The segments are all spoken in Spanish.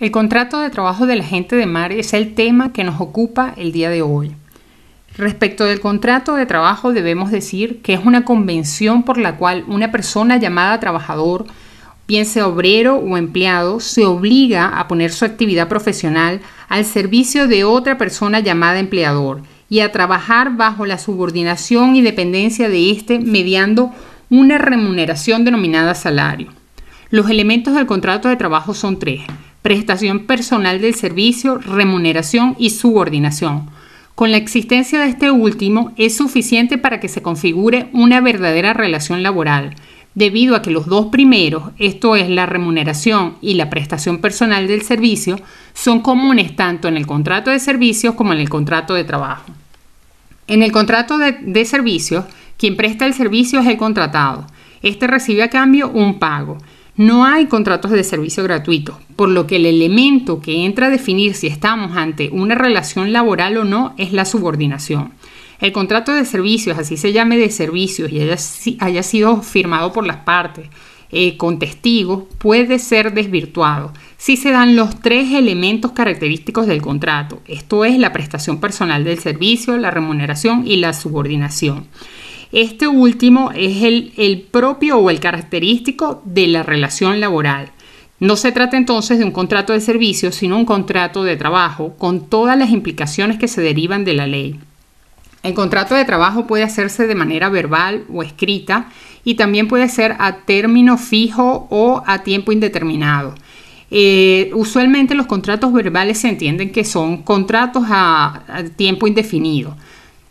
El contrato de trabajo de la gente de mar es el tema que nos ocupa el día de hoy. Respecto del contrato de trabajo debemos decir que es una convención por la cual una persona llamada trabajador, bien sea obrero o empleado, se obliga a poner su actividad profesional al servicio de otra persona llamada empleador y a trabajar bajo la subordinación y dependencia de éste mediando una remuneración denominada salario. Los elementos del contrato de trabajo son tres prestación personal del servicio, remuneración y subordinación. Con la existencia de este último es suficiente para que se configure una verdadera relación laboral, debido a que los dos primeros, esto es la remuneración y la prestación personal del servicio, son comunes tanto en el contrato de servicios como en el contrato de trabajo. En el contrato de, servicios, quien presta el servicio es el contratado. Este recibe a cambio un pago no hay contratos de servicio gratuito, por lo que el elemento que entra a definir si estamos ante una relación laboral o no es la subordinación. El contrato de servicios, así se llame de servicios y haya, sido firmado por las partes eh, con testigos, puede ser desvirtuado si se dan los tres elementos característicos del contrato, esto es la prestación personal del servicio, la remuneración y la subordinación. Este último es el, propio o el característico de la relación laboral. No se trata entonces de un contrato de servicio, sino un contrato de trabajo, con todas las implicaciones que se derivan de la ley. El contrato de trabajo puede hacerse de manera verbal o escrita y también puede ser a término fijo o a tiempo indeterminado. Eh, usualmente los contratos verbales se entienden que son contratos a tiempo indefinido.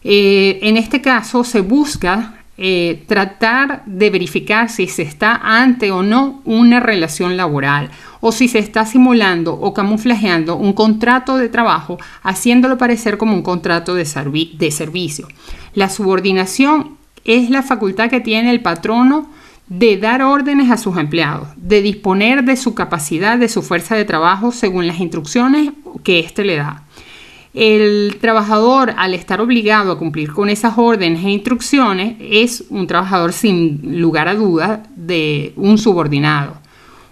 Eh, en este caso se busca eh, tratar de verificar si se está ante o no una relación laboral o si se está simulando o camuflajeando un contrato de trabajo haciéndolo parecer como un contrato de, de servicio. La subordinación es la facultad que tiene el patrono de dar órdenes a sus empleados, de disponer de su capacidad, de su fuerza de trabajo según las instrucciones que éste le da. El trabajador, al estar obligado a cumplir con esas órdenes e instrucciones, es un trabajador sin lugar a duda de un subordinado.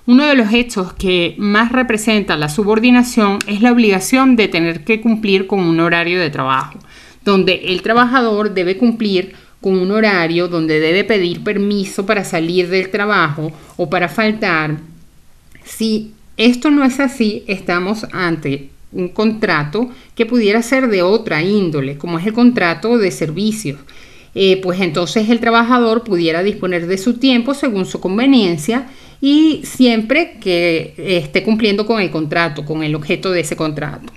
Uno de los hechos que más representa la subordinación es la obligación de tener que cumplir con un horario de trabajo, donde el trabajador debe cumplir con un horario donde debe pedir permiso para salir del trabajo o para faltar. Si esto no es así, estamos ante un contrato que pudiera ser de otra índole, como es el contrato de servicios. Eh, pues entonces el trabajador pudiera disponer de su tiempo según su conveniencia y siempre que eh, esté cumpliendo con el contrato, con el objeto de ese contrato.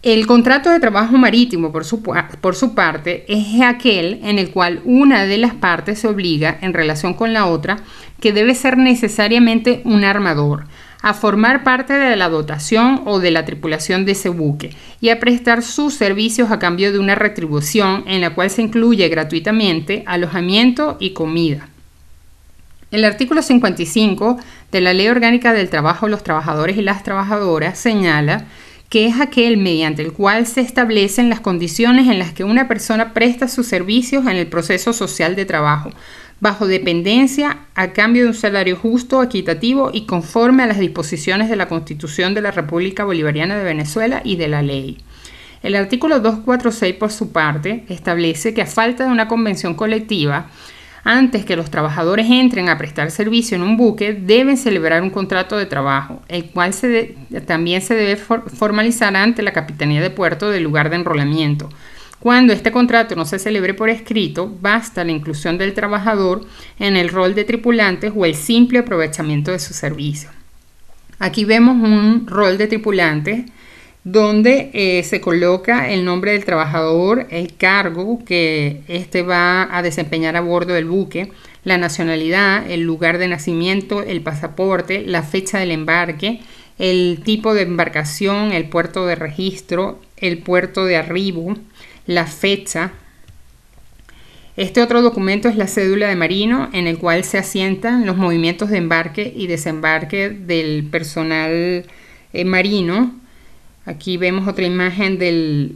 El contrato de trabajo marítimo, por su, por su parte, es aquel en el cual una de las partes se obliga en relación con la otra que debe ser necesariamente un armador a formar parte de la dotación o de la tripulación de ese buque y a prestar sus servicios a cambio de una retribución en la cual se incluye gratuitamente alojamiento y comida. El artículo 55 de la Ley Orgánica del Trabajo, los trabajadores y las trabajadoras señala que es aquel mediante el cual se establecen las condiciones en las que una persona presta sus servicios en el proceso social de trabajo, bajo dependencia a cambio de un salario justo, equitativo y conforme a las disposiciones de la Constitución de la República Bolivariana de Venezuela y de la ley. El artículo 246, por su parte, establece que a falta de una convención colectiva, antes que los trabajadores entren a prestar servicio en un buque, deben celebrar un contrato de trabajo, el cual también se debe formalizar ante la Capitanía de Puerto del lugar de enrolamiento cuando este contrato no se celebre por escrito, basta la inclusión del trabajador en el rol de tripulantes o el simple aprovechamiento de su servicio. Aquí vemos un rol de tripulantes donde eh, se coloca el nombre del trabajador, el cargo que éste va a desempeñar a bordo del buque, la nacionalidad, el lugar de nacimiento, el pasaporte, la fecha del embarque, el tipo de embarcación, el puerto de registro, el puerto de arribo, la fecha. Este otro documento es la cédula de marino en el cual se asientan los movimientos de embarque y desembarque del personal eh, marino. Aquí vemos otra imagen de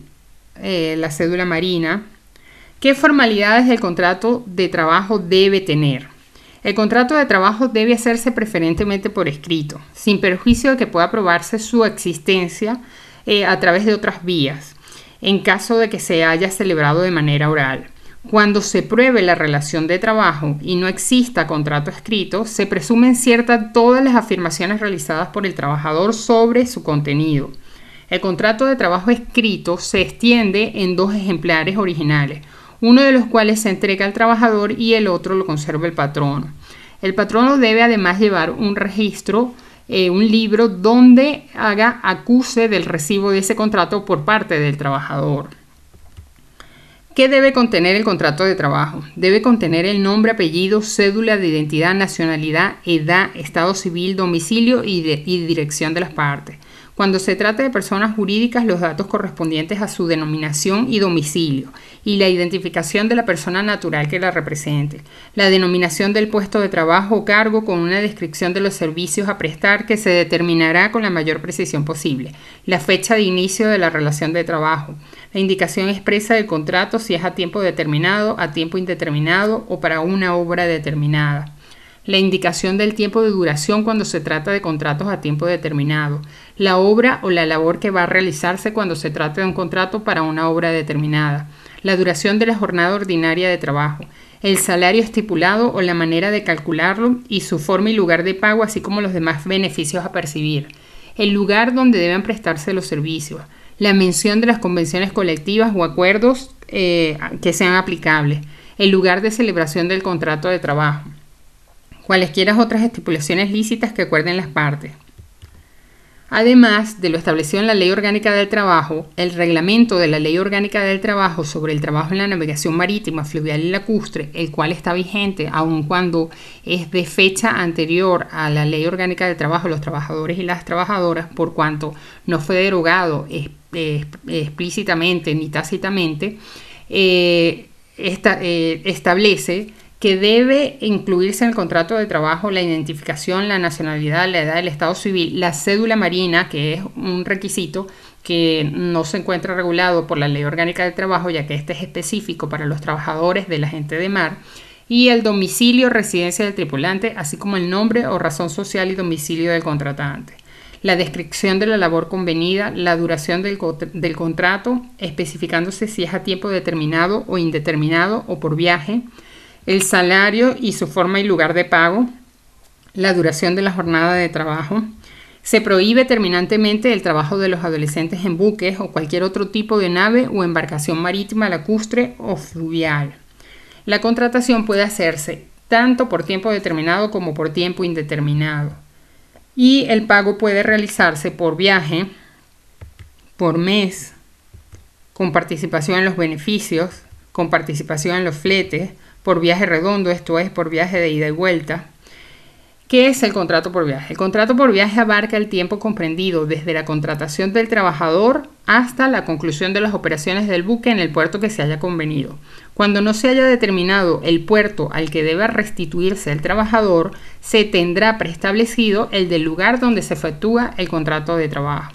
eh, la cédula marina. ¿Qué formalidades el contrato de trabajo debe tener? El contrato de trabajo debe hacerse preferentemente por escrito, sin perjuicio de que pueda probarse su existencia eh, a través de otras vías en caso de que se haya celebrado de manera oral. Cuando se pruebe la relación de trabajo y no exista contrato escrito, se presumen ciertas todas las afirmaciones realizadas por el trabajador sobre su contenido. El contrato de trabajo escrito se extiende en dos ejemplares originales, uno de los cuales se entrega al trabajador y el otro lo conserva el patrono. El patrono debe además llevar un registro eh, un libro donde haga acuse del recibo de ese contrato por parte del trabajador. ¿Qué debe contener el contrato de trabajo? Debe contener el nombre, apellido, cédula de identidad, nacionalidad, edad, estado civil, domicilio y, y dirección de las partes cuando se trata de personas jurídicas los datos correspondientes a su denominación y domicilio y la identificación de la persona natural que la represente, la denominación del puesto de trabajo o cargo con una descripción de los servicios a prestar que se determinará con la mayor precisión posible, la fecha de inicio de la relación de trabajo, la indicación expresa del contrato si es a tiempo determinado, a tiempo indeterminado o para una obra determinada la indicación del tiempo de duración cuando se trata de contratos a tiempo determinado, la obra o la labor que va a realizarse cuando se trate de un contrato para una obra determinada, la duración de la jornada ordinaria de trabajo, el salario estipulado o la manera de calcularlo y su forma y lugar de pago, así como los demás beneficios a percibir, el lugar donde deben prestarse los servicios, la mención de las convenciones colectivas o acuerdos eh, que sean aplicables, el lugar de celebración del contrato de trabajo, cualesquiera otras estipulaciones lícitas que acuerden las partes, Además de lo establecido en la Ley Orgánica del Trabajo, el reglamento de la Ley Orgánica del Trabajo sobre el trabajo en la navegación marítima, fluvial y lacustre, el cual está vigente aun cuando es de fecha anterior a la Ley Orgánica del Trabajo de los trabajadores y las trabajadoras, por cuanto no fue derogado explícitamente ni tácitamente, eh, eh, establece que debe incluirse en el contrato de trabajo la identificación, la nacionalidad, la edad, el estado civil, la cédula marina, que es un requisito que no se encuentra regulado por la Ley Orgánica de Trabajo, ya que este es específico para los trabajadores de la gente de mar, y el domicilio, o residencia del tripulante, así como el nombre o razón social y domicilio del contratante la descripción de la labor convenida, la duración del, contrato, especificándose si es a tiempo determinado o indeterminado o por viaje, el salario y su forma y lugar de pago, la duración de la jornada de trabajo. Se prohíbe terminantemente el trabajo de los adolescentes en buques o cualquier otro tipo de nave o embarcación marítima lacustre o fluvial. La contratación puede hacerse tanto por tiempo determinado como por tiempo indeterminado. Y el pago puede realizarse por viaje, por mes, con participación en los beneficios, con participación en los fletes por viaje redondo, esto es por viaje de ida y vuelta. ¿Qué es el contrato por viaje? El contrato por viaje abarca el tiempo comprendido desde la contratación del trabajador hasta la conclusión de las operaciones del buque en el puerto que se haya convenido. Cuando no se haya determinado el puerto al que debe restituirse el trabajador, se tendrá preestablecido el del lugar donde se efectúa el contrato de trabajo.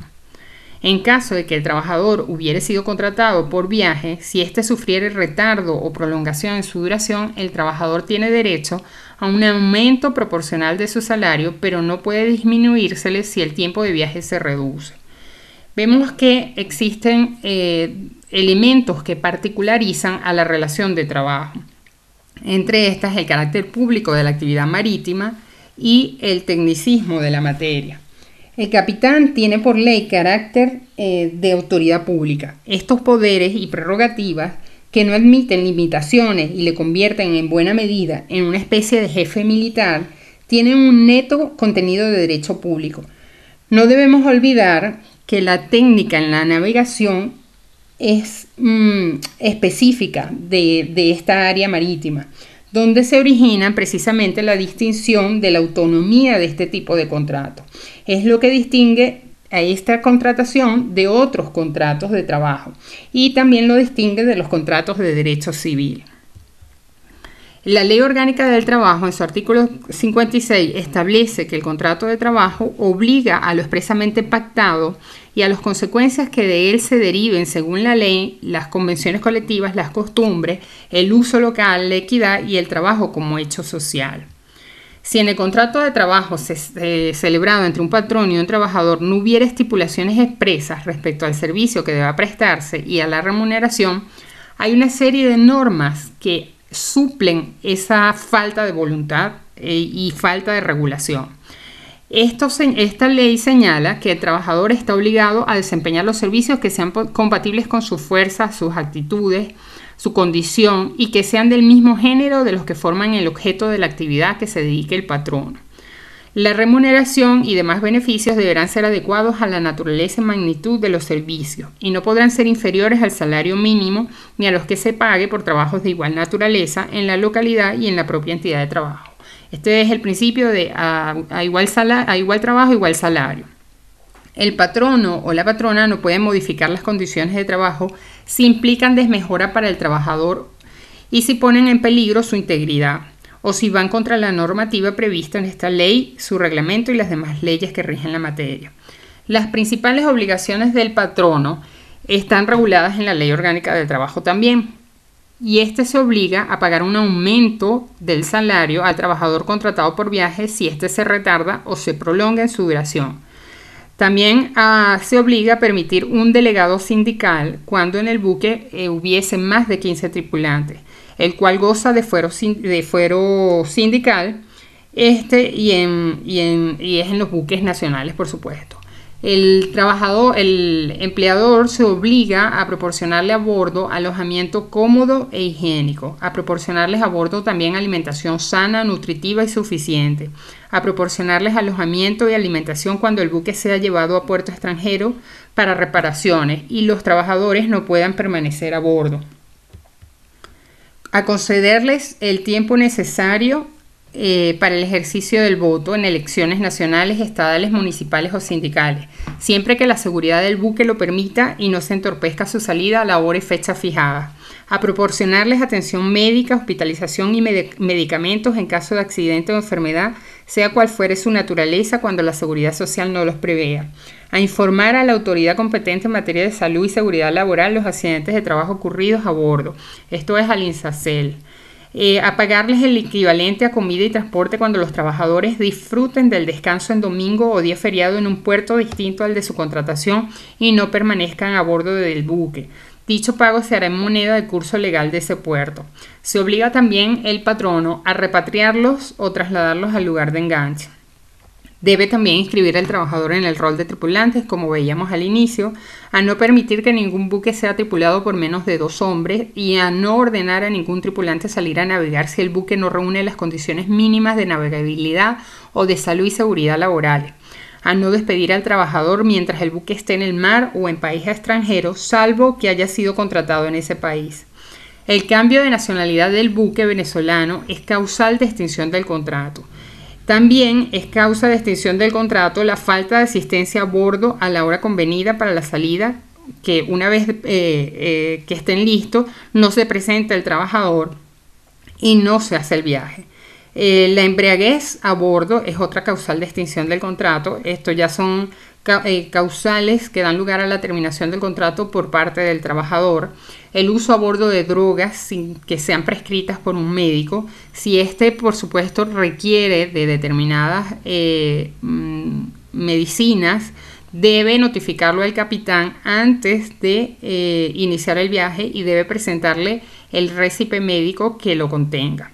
En caso de que el trabajador hubiere sido contratado por viaje, si éste sufriere retardo o prolongación en su duración, el trabajador tiene derecho a un aumento proporcional de su salario, pero no puede disminuírsele si el tiempo de viaje se reduce. Vemos que existen eh, elementos que particularizan a la relación de trabajo. Entre estas el carácter público de la actividad marítima y el tecnicismo de la materia. El capitán tiene por ley carácter eh, de autoridad pública. Estos poderes y prerrogativas que no admiten limitaciones y le convierten en buena medida en una especie de jefe militar, tienen un neto contenido de derecho público. No debemos olvidar que la técnica en la navegación es mm, específica de esta área marítima donde se origina precisamente la distinción de la autonomía de este tipo de contrato. Es lo que distingue a esta contratación de otros contratos de trabajo y también lo distingue de los contratos de derecho civil. La Ley Orgánica del Trabajo, en su artículo 56, establece que el contrato de trabajo obliga a lo expresamente pactado y a las consecuencias que de él se deriven según la ley, las convenciones colectivas, las costumbres, el uso local, la equidad y el trabajo como hecho social. Si en el contrato de trabajo celebrado entre un patrón y un trabajador no hubiera estipulaciones expresas respecto al servicio que deba prestarse y a la remuneración, hay una serie de normas que suplen esa falta de voluntad eh, y falta de regulación esta ley señala que el trabajador está obligado a desempeñar los servicios que sean compatibles con su fuerza, sus actitudes, su condición y que sean del mismo género de los que forman el objeto de la actividad que se dedique el patrón. La remuneración y demás beneficios deberán ser adecuados a la naturaleza y magnitud de los servicios y no podrán ser inferiores al salario mínimo ni a los que se pague por trabajos de igual naturaleza en la localidad y en la propia entidad de trabajo. Este es el principio de a, igual, igual trabajo, igual salario. El patrono o la patrona no pueden modificar las condiciones de trabajo si implican desmejora para el trabajador y si ponen en peligro su integridad o si van contra la normativa prevista en esta ley, su reglamento y las demás leyes que rigen la materia. Las principales obligaciones del patrono están reguladas en la Ley Orgánica del Trabajo también y este se obliga a pagar un aumento del salario al trabajador contratado por viaje si éste se retarda o se prolonga en su duración. También ah, se obliga a permitir un delegado sindical cuando en el buque eh, hubiese más de 15 tripulantes, el cual goza de fuero, de fuero sindical este, y, y es en los buques nacionales, por supuesto. El trabajador, el empleador se obliga a proporcionarle a bordo alojamiento cómodo e higiénico, a proporcionarles a bordo también alimentación sana, nutritiva y suficiente, a proporcionarles alojamiento y alimentación cuando el buque sea llevado a puerto extranjero para reparaciones y los trabajadores no puedan permanecer a bordo, a concederles el tiempo necesario eh, para el ejercicio del voto en elecciones nacionales, estadales, municipales o sindicales, siempre que la seguridad del buque lo permita y no se entorpezca su salida a la hora y fecha fijada, a proporcionarles atención médica, hospitalización y medicamentos en caso de accidente o enfermedad, sea cual fuere su naturaleza cuando la seguridad social no los prevea, a informar a la autoridad competente en materia de salud y seguridad laboral los accidentes de trabajo ocurridos a bordo, esto es al INSACEL eh, a pagarles el equivalente a comida y transporte cuando los trabajadores disfruten del descanso en domingo o día feriado en un puerto distinto al de su contratación y no permanezcan a bordo del buque. Dicho pago se hará en moneda de curso legal de ese puerto. Se obliga también el patrono a repatriarlos o trasladarlos al lugar de enganche. Debe también inscribir al trabajador en el rol de tripulantes, como veíamos al inicio, a no permitir que ningún buque sea tripulado por menos de dos hombres y a no ordenar a ningún tripulante salir a navegar si el buque no reúne las condiciones mínimas de navegabilidad o de salud y seguridad laborales a no despedir al trabajador mientras el buque esté en el mar o en país extranjero, salvo que haya sido contratado en ese país. El cambio de nacionalidad del buque venezolano es causal de extinción del contrato. También es causa de extinción del contrato la falta de asistencia a bordo a la hora convenida para la salida, que una vez eh, eh, que estén listos no se presenta el trabajador y no se hace el viaje. Eh, la embriaguez a bordo es otra causal de extinción del contrato. Esto ya son causales que dan lugar a la terminación del contrato por parte del trabajador el uso a bordo de drogas sin que sean prescritas por un médico, si éste, por supuesto, requiere de determinadas eh, mm, medicinas, debe notificarlo al capitán antes de eh, iniciar el viaje y debe presentarle el récipe médico que lo contenga.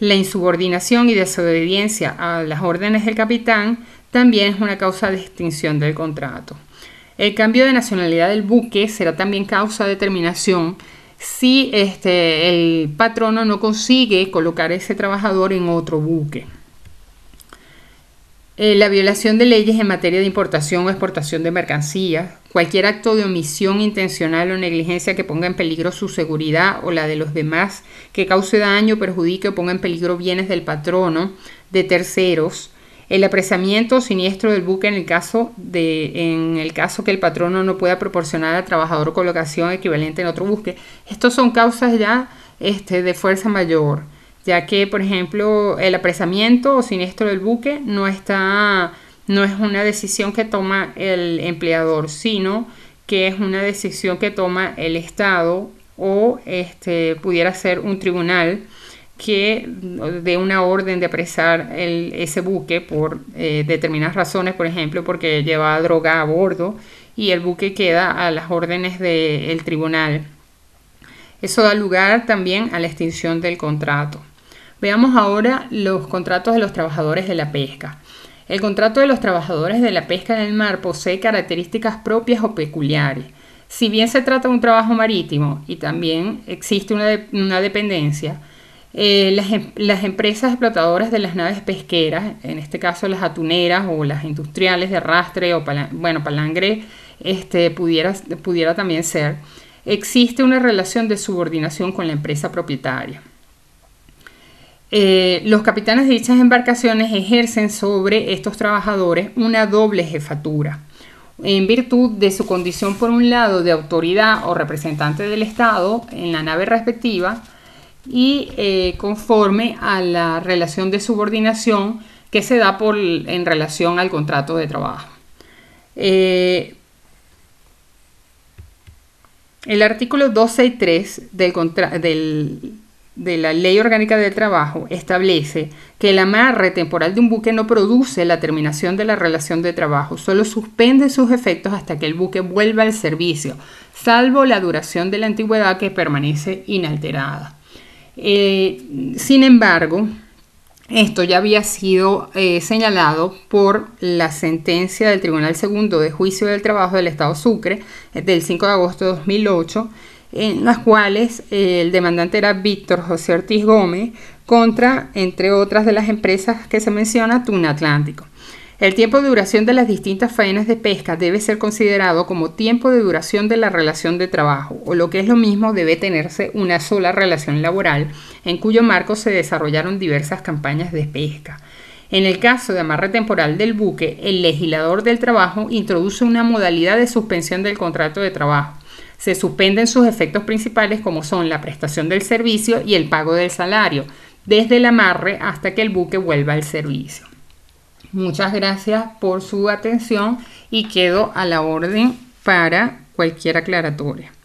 La insubordinación y desobediencia a las órdenes del capitán también es una causa de extinción del contrato. El cambio de nacionalidad del buque será también causa de terminación si este, el patrono no consigue colocar a ese trabajador en otro buque. Eh, la violación de leyes en materia de importación o exportación de mercancías, cualquier acto de omisión intencional o negligencia que ponga en peligro su seguridad o la de los demás, que cause daño, perjudique o ponga en peligro bienes del patrono, de terceros, el apresamiento o siniestro del buque en el caso de en el caso que el patrono no pueda proporcionar al trabajador colocación equivalente en otro buque. Estos son causas ya este, de fuerza mayor, ya que por ejemplo el apresamiento o siniestro del buque no está no es una decisión que toma el empleador, sino que es una decisión que toma el Estado o este pudiera ser un tribunal que de una orden de apresar ese buque por eh, determinadas razones, por ejemplo, porque lleva droga a bordo y el buque queda a las órdenes del tribunal. Eso da lugar también a la extinción del contrato. Veamos ahora los contratos de los trabajadores de la pesca. El contrato de los trabajadores de la pesca en el mar posee características propias o peculiares. Si bien se trata de un trabajo marítimo y también existe una dependencia, eh, em, las, empresas explotadoras de las naves pesqueras, en este caso las atuneras o las industriales de arrastre o bueno, palangre, este, pudiera, pudiera también ser, existe una relación de subordinación con la empresa propietaria. Eh, los capitanes de dichas embarcaciones ejercen sobre estos trabajadores una doble jefatura, en virtud de su condición, por un lado, de autoridad o representante del Estado en la nave respectiva, y eh, conforme a la relación de subordinación que se da en relación al contrato de trabajo. Eh, el artículo 12 y 3 de la Ley Orgánica del Trabajo establece que el amarre temporal de un buque no produce la terminación de la relación de trabajo, solo suspende sus efectos hasta que el buque vuelva al servicio, salvo la duración de la antigüedad que permanece inalterada. Eh, sin embargo, esto ya había sido eh, señalado por la sentencia del Tribunal Segundo de Juicio del Trabajo del Estado Sucre eh, del 5 de agosto de 2008, en las cuales el demandante era Víctor José Ortiz Gómez contra, entre otras de las empresas que se menciona, Tuna Atlántico. El tiempo de duración de las distintas faenas de pesca debe ser considerado como tiempo de duración de la relación de trabajo, o lo que es lo mismo debe tenerse una sola relación laboral, en cuyo marco se desarrollaron diversas campañas de pesca. En el caso de amarre temporal del buque, el legislador del trabajo introduce una modalidad de suspensión del contrato de trabajo. Se suspenden sus efectos principales como son la prestación del servicio y el pago del salario, desde el amarre hasta que el buque vuelva al servicio. Muchas gracias por su atención y quedo a la orden para cualquier aclaratoria.